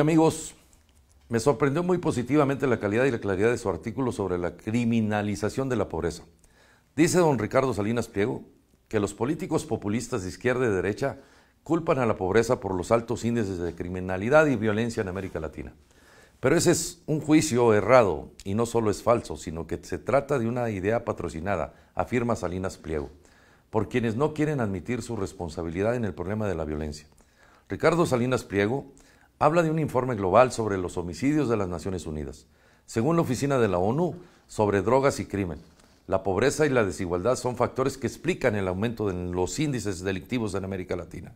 amigos? Me sorprendió muy positivamente la calidad y la claridad de su artículo sobre la criminalización de la pobreza. Dice don Ricardo Salinas Pliego que los políticos populistas de izquierda y derecha culpan a la pobreza por los altos índices de criminalidad y violencia en América Latina. Pero ese es un juicio errado y no solo es falso, sino que se trata de una idea patrocinada, afirma Salinas Pliego, por quienes no quieren admitir su responsabilidad en el problema de la violencia. Ricardo Salinas Pliego habla de un informe global sobre los homicidios de las Naciones Unidas. Según la Oficina de la ONU sobre Drogas y Crimen, la pobreza y la desigualdad son factores que explican el aumento de los índices delictivos en América Latina.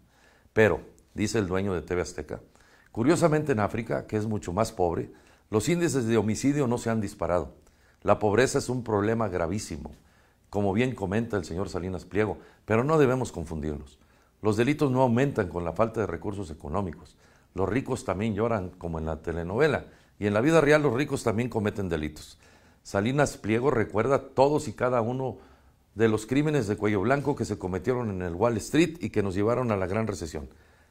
Pero, dice el dueño de TV Azteca, curiosamente en África, que es mucho más pobre, los índices de homicidio no se han disparado. La pobreza es un problema gravísimo, como bien comenta el señor Salinas Pliego, pero no debemos confundirlos. Los delitos no aumentan con la falta de recursos económicos. Los ricos también lloran como en la telenovela. Y en la vida real los ricos también cometen delitos. Salinas Pliego recuerda todos y cada uno de los crímenes de cuello blanco que se cometieron en el Wall Street y que nos llevaron a la gran recesión.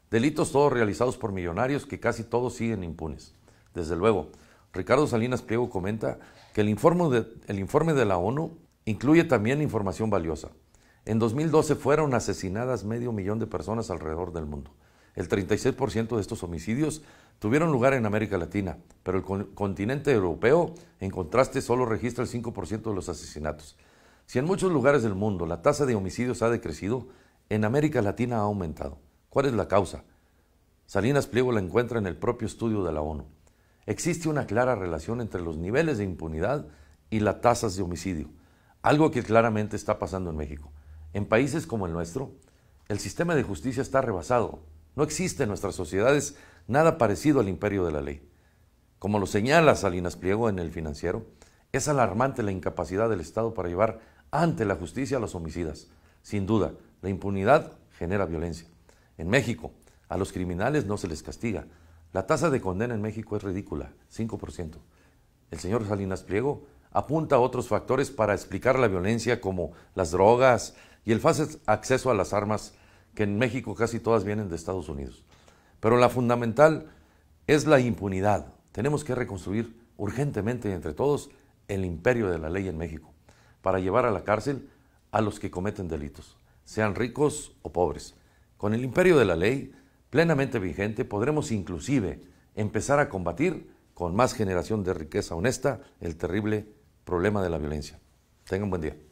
Delitos todos realizados por millonarios que casi todos siguen impunes. Desde luego, Ricardo Salinas Pliego comenta que el informe de, informe de la ONU incluye también información valiosa. En 2012 fueron asesinadas medio millón de personas alrededor del mundo. El 36% de estos homicidios tuvieron lugar en América Latina, pero el continente europeo, en contraste, solo registra el 5% de los asesinatos. Si en muchos lugares del mundo la tasa de homicidios ha decrecido, en América Latina ha aumentado. ¿Cuál es la causa? Salinas Pliego la encuentra en el propio estudio de la ONU. Existe una clara relación entre los niveles de impunidad y las tasas de homicidio, algo que claramente está pasando en México. En países como el nuestro, el sistema de justicia está rebasado no existe en nuestras sociedades nada parecido al imperio de la ley. Como lo señala Salinas Pliego en El Financiero, es alarmante la incapacidad del Estado para llevar ante la justicia a los homicidas. Sin duda, la impunidad genera violencia. En México, a los criminales no se les castiga. La tasa de condena en México es ridícula, 5%. El señor Salinas Pliego apunta a otros factores para explicar la violencia como las drogas y el fácil acceso a las armas que en México casi todas vienen de Estados Unidos. Pero la fundamental es la impunidad. Tenemos que reconstruir urgentemente y entre todos el imperio de la ley en México para llevar a la cárcel a los que cometen delitos, sean ricos o pobres. Con el imperio de la ley plenamente vigente podremos inclusive empezar a combatir con más generación de riqueza honesta el terrible problema de la violencia. Tengan buen día.